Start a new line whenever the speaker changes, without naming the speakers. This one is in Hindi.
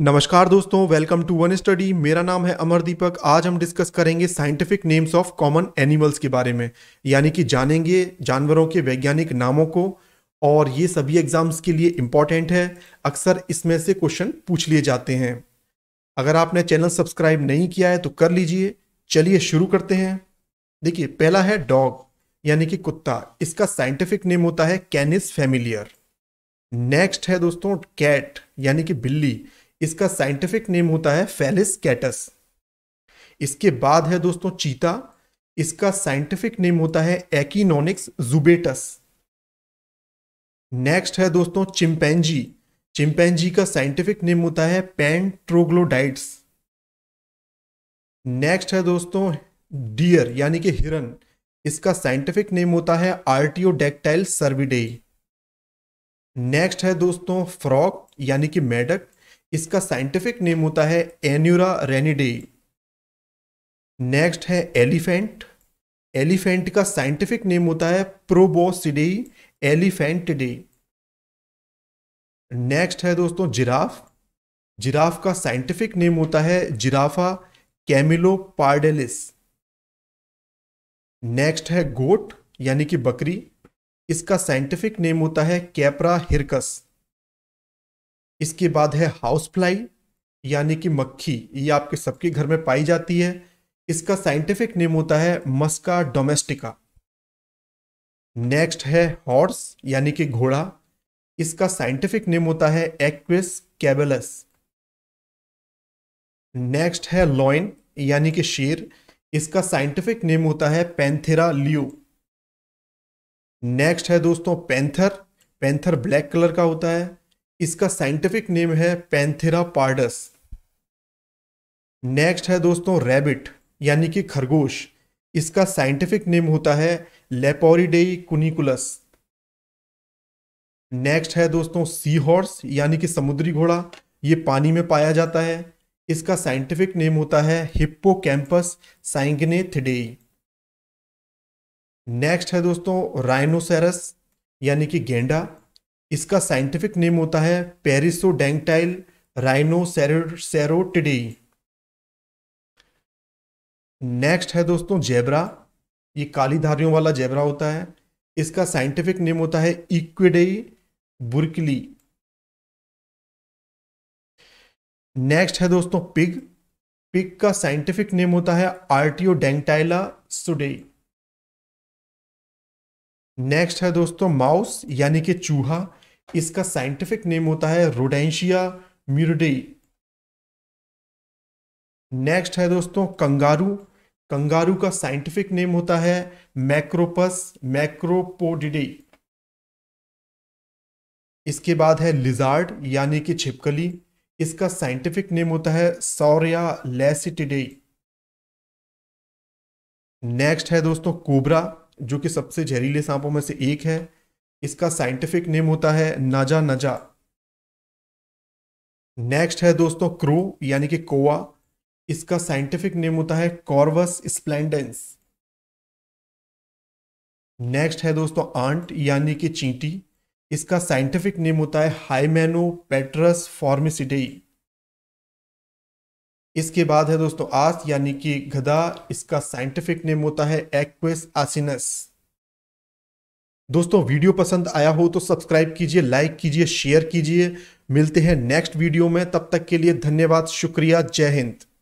नमस्कार दोस्तों वेलकम टू वन स्टडी मेरा नाम है अमर दीपक आज हम डिस्कस करेंगे scientific names of common animals के बारे में यानी कि जानेंगे जानवरों के वैज्ञानिक नामों को और ये सभी एग्जाम्स के लिए इम्पॉर्टेंट है अक्सर इसमें से क्वेश्चन पूछ लिए जाते हैं अगर आपने चैनल सब्सक्राइब नहीं किया है तो कर लीजिए चलिए शुरू करते हैं देखिए पहला है डॉग यानी कि कुत्ता इसका साइंटिफिक नेम होता है कैनिस फेमिलियर नेक्स्ट है दोस्तों कैट यानी कि बिल्ली इसका साइंटिफिक नेम होता है फेलिस कैटस इसके बाद है दोस्तों चीता इसका साइंटिफिक नेम होता है एकिनोनिक्स जुबेटस नेक्स्ट है दोस्तों चिंपैंजी चिंपैंजी का साइंटिफिक नेम होता है पेंट्रोग्लोडाइट्स नेक्स्ट है दोस्तों डियर यानी कि हिरन इसका साइंटिफिक नेम होता है आर्टियोडेक्टाइल सर्विडेई नेक्स्ट है दोस्तों फ्रॉक यानी कि मेडक इसका साइंटिफिक नेम होता है एन्यूरा रेनिडे नेक्स्ट है एलिफेंट एलिफेंट का साइंटिफिक नेम होता है प्रोबोसिडे एलिफेंट डे नेक्स्ट है दोस्तों जिराफ जिराफ का साइंटिफिक नेम होता है जिराफा कैमिलो पार्डेलिस नेक्स्ट है गोट यानी कि बकरी इसका साइंटिफिक नेम होता है कैपरा हिरकस इसके बाद है हाउस फ्लाई यानी कि मक्खी ये आपके सबके घर में पाई जाती है इसका साइंटिफिक नेम होता है मस्का डोमेस्टिका नेक्स्ट है हॉर्स यानी कि घोड़ा इसका साइंटिफिक नेम होता है एक्विस कैबेलस नेक्स्ट है लॉइन यानी कि शेर इसका साइंटिफिक नेम होता है पैंथेरा लियो नेक्स्ट है दोस्तों पैंथर पैंथर ब्लैक कलर का होता है इसका साइंटिफिक नेम है पैंथेरा पार्डस नेक्स्ट है दोस्तों रैबिट यानी कि खरगोश इसका साइंटिफिक नेम होता है लेपोरिडेई कुनिकुलस नेक्स्ट है दोस्तों सी हॉर्स यानी कि समुद्री घोड़ा ये पानी में पाया जाता है इसका साइंटिफिक नेम होता है हिप्पो कैंपस साइंगनेथिडेई नेक्स्ट है दोस्तों राइनोसेरस यानी कि गेंडा इसका साइंटिफिक नेम होता है पेरिसोडेंटाइल राइनोसेरोटिडी नेक्स्ट है दोस्तों जेबरा ये काली धारियों वाला जेबरा होता है इसका साइंटिफिक नेम होता है इक्विडेई बुरकली नेक्स्ट है दोस्तों पिग पिग का साइंटिफिक नेम होता है डेंगटाइला सुडे नेक्स्ट है दोस्तों माउस यानी कि चूहा इसका साइंटिफिक नेम होता है रोडेंशिया म्यूरडेई नेक्स्ट है दोस्तों कंगारू कंगारू का साइंटिफिक नेम होता है मैक्रोपस मैक्रोपोडिडे इसके बाद है लिजार्ड यानी कि छिपकली इसका साइंटिफिक नेम होता है सौरिया लेसिटिडे नेक्स्ट है दोस्तों कोबरा जो कि सबसे जहरीले सांपों में से एक है इसका साइंटिफिक नेम होता है नाजा नजा नेक्स्ट है दोस्तों क्रू यानी कि कोवा इसका साइंटिफिक नेम होता है कॉर्वस स्प्लेंडेंस नेक्स्ट है दोस्तों आंट यानी कि चींटी इसका साइंटिफिक नेम होता है हाईमेनो पेट्रस फॉर्मिसिडेई इसके बाद है दोस्तों आस यानी कि गधा इसका साइंटिफिक नेम होता है एक्वेस आसिनस दोस्तों वीडियो पसंद आया हो तो सब्सक्राइब कीजिए लाइक कीजिए शेयर कीजिए मिलते हैं नेक्स्ट वीडियो में तब तक के लिए धन्यवाद शुक्रिया जय हिंद